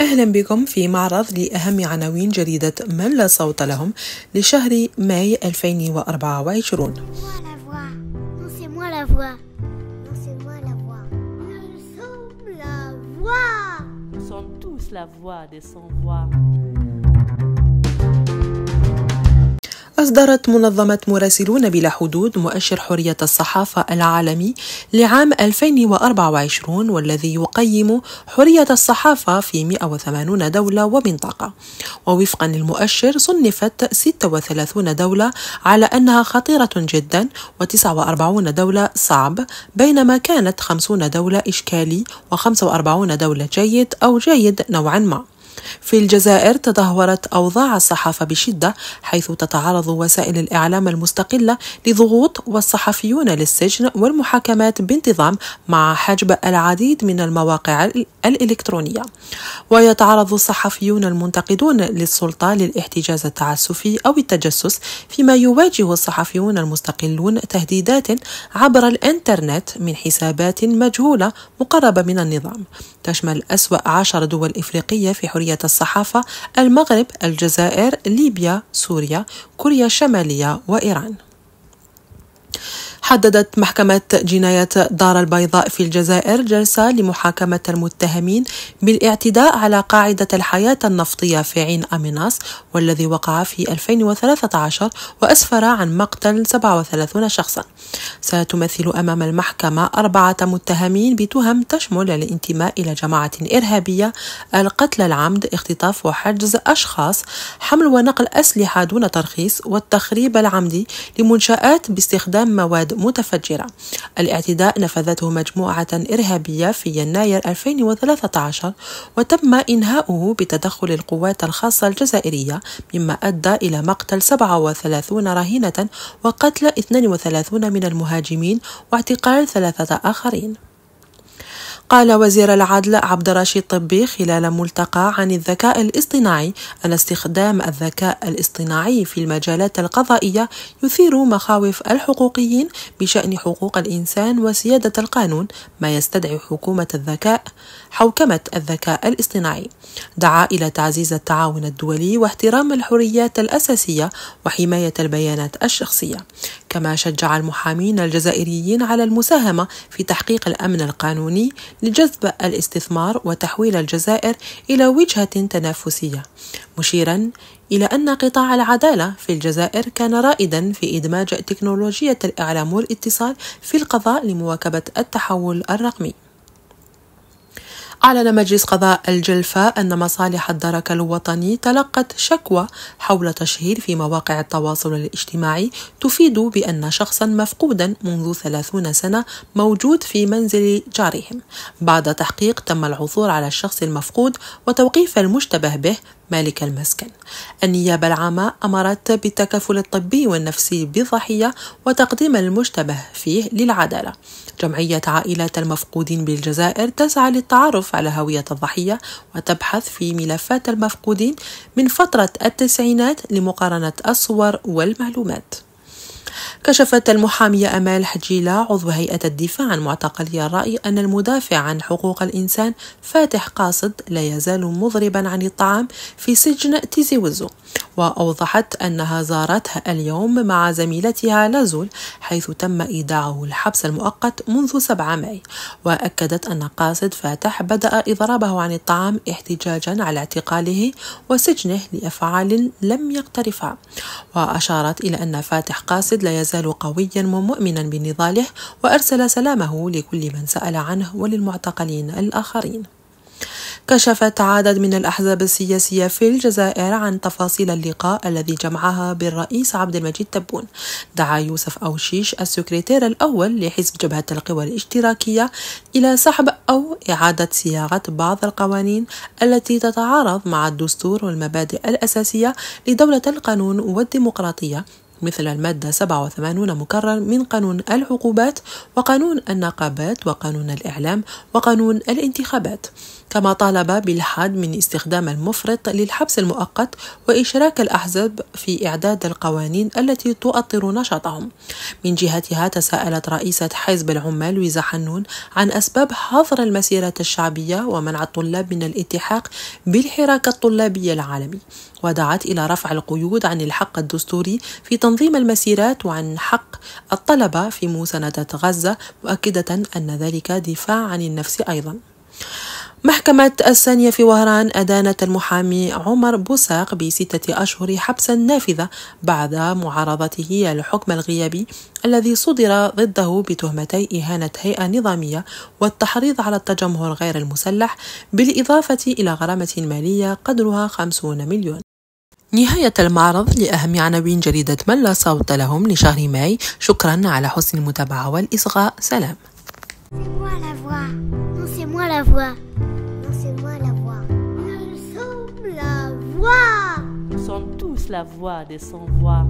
أهلا بكم في معرض لأهم عناوين جريدة من لا صوت لهم لشهر ماي 2024 la voix de son voix. أصدرت منظمة مراسلون بلا حدود مؤشر حرية الصحافة العالمي لعام 2024 والذي يقيم حرية الصحافة في 180 دولة ومنطقة ووفقا للمؤشر صنفت 36 دولة على أنها خطيرة جدا و49 دولة صعب بينما كانت 50 دولة إشكالي و45 دولة جيد أو جيد نوعا ما في الجزائر تدهورت أوضاع الصحافة بشدة حيث تتعرض وسائل الإعلام المستقلة لضغوط والصحفيون للسجن والمحاكمات بانتظام مع حجب العديد من المواقع الإلكترونية ويتعرض الصحفيون المنتقدون للسلطة للاحتجاز التعسفي أو التجسس فيما يواجه الصحفيون المستقلون تهديدات عبر الإنترنت من حسابات مجهولة مقربة من النظام تشمل أسوأ عشر دول إفريقية في حرية الصحافة المغرب الجزائر ليبيا سوريا كوريا الشمالية وإيران حددت محكمة جناية دار البيضاء في الجزائر جلسة لمحاكمة المتهمين بالاعتداء على قاعدة الحياة النفطية في عين أميناس والذي وقع في 2013 وأسفر عن مقتل 37 شخصا ستمثل أمام المحكمة أربعة متهمين بتهم تشمل الانتماء إلى جماعة إرهابية القتل العمد اختطاف وحجز أشخاص حمل ونقل أسلحة دون ترخيص والتخريب العمدي لمنشآت باستخدام مواد متفجرة الاعتداء نفذته مجموعة إرهابية في يناير 2013 وتم إنهاؤه بتدخل القوات الخاصة الجزائرية مما أدى إلى مقتل 37 رهينة وقتل 32 من المهاجمين واعتقال ثلاثة آخرين قال وزير العدل عبد الرشيد طبي خلال ملتقى عن الذكاء الاصطناعي أن استخدام الذكاء الاصطناعي في المجالات القضائية يثير مخاوف الحقوقيين بشأن حقوق الإنسان وسيادة القانون ما يستدعي حكومة الذكاء حوكمة الذكاء الاصطناعي دعا إلى تعزيز التعاون الدولي واحترام الحريات الأساسية وحماية البيانات الشخصية كما شجع المحامين الجزائريين على المساهمة في تحقيق الأمن القانوني لجذب الاستثمار وتحويل الجزائر إلى وجهة تنافسية مشيرا إلى أن قطاع العدالة في الجزائر كان رائدا في إدماج تكنولوجية الإعلام والاتصال في القضاء لمواكبة التحول الرقمي أعلن مجلس قضاء الجلفة أن مصالح الدرك الوطني تلقت شكوى حول تشهير في مواقع التواصل الاجتماعي تفيد بأن شخصا مفقودا منذ ثلاثون سنة موجود في منزل جارهم بعد تحقيق تم العثور على الشخص المفقود وتوقيف المشتبه به مالك المسكن النيابة العامة أمرت بالتكافل الطبي والنفسي بالضحية وتقديم المشتبه فيه للعدالة جمعية عائلة المفقودين بالجزائر تسعى للتعرف على هوية الضحية وتبحث في ملفات المفقودين من فترة التسعينات لمقارنة الصور والمعلومات كشفت المحامية أمال حجيلة عضو هيئة الدفاع عن معتقلي الرأي أن المدافع عن حقوق الإنسان فاتح قاصد لا يزال مضربا عن الطعام في سجن تيزي وزو وأوضحت أنها زارتها اليوم مع زميلتها لازول حيث تم إيداعه الحبس المؤقت منذ 7 ماي وأكدت أن قاصد فاتح بدأ إضرابه عن الطعام احتجاجا على اعتقاله وسجنه لأفعال لم يقترفها وأشارت إلى أن فاتح قاصد لا يزال يزال قويا ومؤمنا بنضاله وأرسل سلامه لكل من سأل عنه وللمعتقلين الآخرين كشفت عدد من الأحزاب السياسية في الجزائر عن تفاصيل اللقاء الذي جمعها بالرئيس عبد المجيد تبون دعا يوسف أوشيش السكرتير الأول لحزب جبهة القوى الاشتراكية إلى سحب أو إعادة صياغة بعض القوانين التي تتعارض مع الدستور والمبادئ الأساسية لدولة القانون والديمقراطية مثل المادة 87 مكرر من قانون العقوبات وقانون النقابات وقانون الإعلام وقانون الانتخابات كما طالب بالحد من استخدام المفرط للحبس المؤقت وإشراك الأحزاب في إعداد القوانين التي تؤطر نشاطهم من جهتها تساءلت رئيسة حزب العمال ويزا حنون عن أسباب حظر المسيرة الشعبية ومنع الطلاب من الالتحاق بالحراك الطلابي العالمي ودعت إلى رفع القيود عن الحق الدستوري في تنظيم المسيرات وعن حق الطلبة في مساندة غزة مؤكدة أن ذلك دفاع عن النفس أيضا محكمة الثانية في وهران أدانت المحامي عمر بوساق بستة أشهر حبسا نافذة بعد معارضته الحكم الغيابي الذي صدر ضده بتهمتي إهانة هيئة نظامية والتحريض على التجمهر غير المسلح بالإضافة إلى غرامة مالية قدرها 50 مليون نهاية المعرض لأهم عناوين جريدة من لا صوت لهم لشهر ماي شكرا على حسن المتابعة والإصغاء سلام Nous sommes tous la voix des sans-voix.